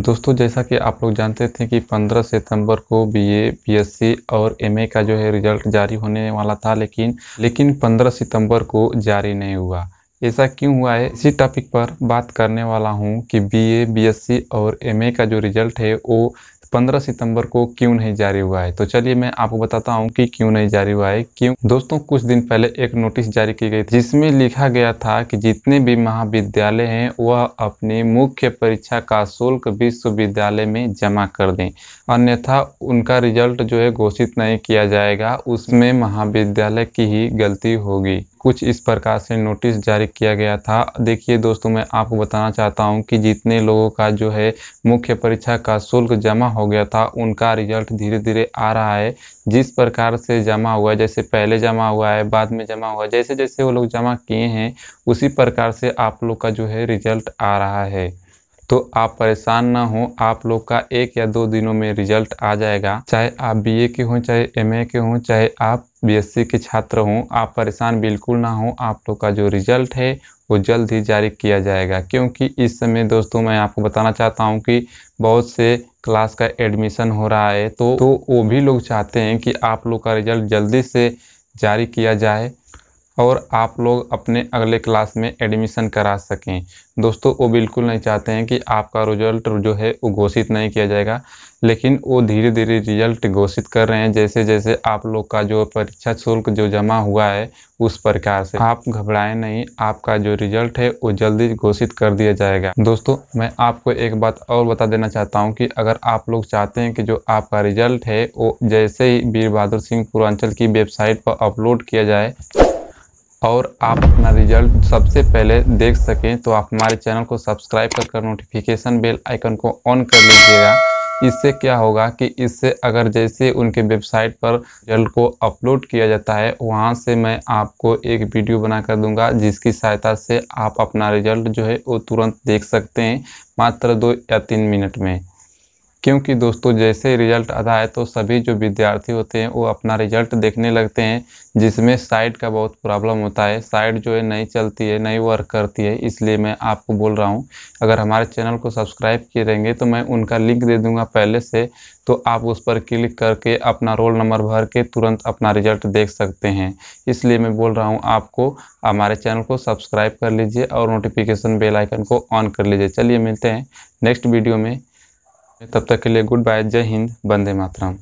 दोस्तों जैसा कि आप लोग जानते थे कि 15 सितंबर को बीए, बीएससी और एमए का जो है रिजल्ट जारी होने वाला था लेकिन लेकिन 15 सितंबर को जारी नहीं हुआ ऐसा क्यों हुआ है इसी टॉपिक पर बात करने वाला हूं कि बीए, बीएससी और एमए का जो रिजल्ट है वो 15 सितंबर को क्यों नहीं जारी हुआ है तो चलिए मैं आपको बताता हूँ कि क्यों नहीं जारी हुआ है क्यों दोस्तों कुछ दिन पहले एक नोटिस जारी की गई थी जिसमें लिखा गया था कि जितने भी महाविद्यालय हैं वह अपनी मुख्य परीक्षा का शुल्क विश्वविद्यालय में जमा कर दें अन्यथा उनका रिजल्ट जो है घोषित नहीं किया जाएगा उसमें महाविद्यालय की ही गलती होगी कुछ इस प्रकार से नोटिस जारी किया गया था देखिए दोस्तों मैं आपको बताना चाहता हूं कि जितने लोगों का जो है मुख्य परीक्षा का शुल्क जमा हो गया था उनका रिजल्ट धीरे धीरे आ रहा है जिस प्रकार से जमा हुआ है जैसे पहले जमा हुआ है बाद में जमा हुआ जैसे जैसे वो लोग जमा किए हैं उसी प्रकार से आप लोग का जो है रिजल्ट आ रहा है तो आप परेशान ना हो आप लोग का एक या दो दिनों में रिजल्ट आ जाएगा चाहे आप बीए के हों चाहे एमए के हों चाहे आप बीएससी के छात्र हों आप परेशान बिल्कुल ना हो आप लोग का जो रिजल्ट है वो जल्द ही जारी किया जाएगा क्योंकि इस समय दोस्तों मैं आपको बताना चाहता हूँ कि बहुत से क्लास का एडमिशन हो रहा है तो तो वो भी लोग चाहते हैं कि आप लोग का रिजल्ट जल्दी से जारी किया जाए और आप लोग अपने अगले क्लास में एडमिशन करा सकें दोस्तों वो बिल्कुल नहीं चाहते हैं कि आपका रिजल्ट जो है वो घोषित नहीं किया जाएगा लेकिन वो धीरे धीरे रिजल्ट घोषित कर रहे हैं जैसे जैसे आप लोग का जो परीक्षा शुल्क जो जमा हुआ है उस प्रकार से आप घबराएं नहीं आपका जो रिजल्ट है वो जल्दी घोषित कर दिया जाएगा दोस्तों मैं आपको एक बात और बता देना चाहता हूँ कि अगर आप लोग चाहते हैं कि जो आपका रिजल्ट है वो जैसे ही वीर बहादुर सिंह पूर्वांचल की वेबसाइट पर अपलोड किया जाए और आप अपना रिजल्ट सबसे पहले देख सकें तो आप हमारे चैनल को सब्सक्राइब कर कर नोटिफिकेशन बेल आइकन को ऑन कर लीजिएगा इससे क्या होगा कि इससे अगर जैसे उनके वेबसाइट पर रिजल्ट को अपलोड किया जाता है वहाँ से मैं आपको एक वीडियो बना कर दूंगा जिसकी सहायता से आप अपना रिजल्ट जो है वो तुरंत देख सकते हैं मात्र दो या तीन मिनट में क्योंकि दोस्तों जैसे रिजल्ट आता है तो सभी जो विद्यार्थी होते हैं वो अपना रिजल्ट देखने लगते हैं जिसमें साइट का बहुत प्रॉब्लम होता है साइट जो है नहीं चलती है नहीं वर्क करती है इसलिए मैं आपको बोल रहा हूँ अगर हमारे चैनल को सब्सक्राइब किए रहेंगे तो मैं उनका लिंक दे दूँगा पहले से तो आप उस पर क्लिक करके अपना रोल नंबर भर के तुरंत अपना रिजल्ट देख सकते हैं इसलिए मैं बोल रहा हूँ आपको हमारे चैनल को सब्सक्राइब कर लीजिए और नोटिफिकेशन बेलाइकन को ऑन कर लीजिए चलिए मिलते हैं नेक्स्ट वीडियो में तब तक के लिए गुड बाय जय हिंद बंदे मातरम